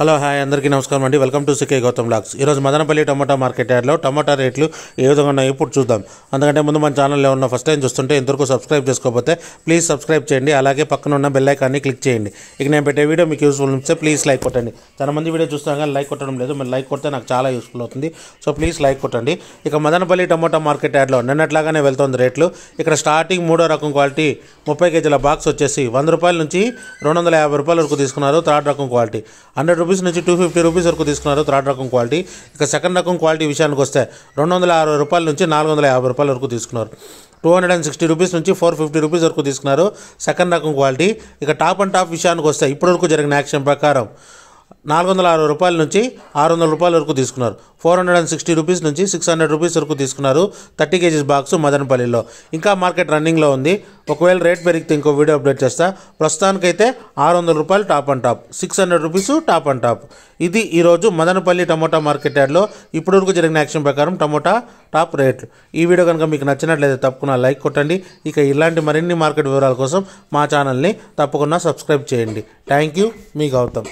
hello hi అందరికీ నమస్కారం అండి welcome to CK Gautam blogs ఈరోజు మదనపల్లి టమాటా మార్కెట్ యార్డ్లో టమాటా రేట్లు ఏ విధంగా ఉన్నాయో ఇప్పుడు చూద్దాం అందుకంటే ముందు మన ఛానల్లో ఉన్న ఫస్ట్ టైం చూస్తుంటే ఇంతవరకు సబ్స్క్రైబ్ చేసుకోకపోతే ప్లీజ్ సబ్స్క్రైబ్ చేయండి అలాగే పక్కన ఉన్న బెల్లైకాన్ని క్లిక్ చేయండి ఇక నేను పెట్టే వీడియో మీకు యూస్ఫుల్ ఉంటే ప్లీజ్ లైక్ కొట్టండి చాలా మంది వీడియో చూస్తాను కానీ లైక్ కొట్టడం లేదు మరి లైక్ కొడితే నాకు చాలా యూస్ఫుల్ అవుతుంది సో ప్లీజ్ లైక్ కొట్టండి ఇక మదనపల్లి టమాటా మార్కెట్ యార్డ్లో నిన్నట్లాగానే వెళ్తుంది రేట్లు ఇక్కడ స్టార్టింగ్ మూడో రకం క్వాలిటీ ముప్పై కేజీల బాక్స్ వచ్చేసి వంద రూపాయల నుంచి రెండు వందల యాభై రూపాయల వరకు తీసుకున్నారు థర్డ్ రకం క్వాలిటీ హండ్రెడ్ రూపీస్ నుంచి టూ ఫిఫ్టీ రూపీస్ వరకు తీసుకున్నారు థర్డ్ రకం క్వాలిటీ ఇక సెకండ్ రకం క్వాలిటీ విషయానికి వస్తే రెండు వందల అరవై రూపాయల నుంచి నాలుగు వందల యాభై రూపాయల వరకు తీసుకున్నారు two hundred and sixty rupees నుంచి ఫోర్ ఫిఫ్టీ రూపీస్ వరకు తీసుకున్నారు సెకండ్ రకం క్వాలిటీ ఇక టాప్ అండ్ టాప్ విషయానికి వస్తే ఇప్పటివరకు జరిగిన యాక్షన్ ప్రకారం నాలుగు వందల అరవై రూపాయల నుంచి ఆరు వందల రూపాయల వరకు తీసుకున్నారు four hundred and sixty rupees నుంచి సిక్స్ హండ్రెడ్ రూపీస్ వరకు తీసుకున్నారు థర్టీ కేజీస్ బాక్స్ మదనపల్లిలో ఇంకా మార్కెట్ రన్నింగ్లో ఉంది ఒకవేళ రేట్ పెరిగితే ఇంకో వీడియో అప్డేట్ చేస్తా ప్రస్తుతానికైతే ఆరు వందల రూపాయలు top and top six hundred rupees top and top ఇది ఈరోజు మదనపల్లి టమోటా మార్కెట్ యార్డ్లో ఇప్పటి వరకు జరిగిన యాక్షన్ ప్రకారం టమోటా టాప్ రేట్లు ఈ వీడియో కనుక మీకు నచ్చినట్లయితే తప్పకుండా లైక్ కొట్టండి ఇక ఇలాంటి మరిన్ని మార్కెట్ వివరాల కోసం మా ఛానల్ని తప్పకుండా సబ్స్క్రైబ్ చేయండి థ్యాంక్ యూ మీ గౌతమ్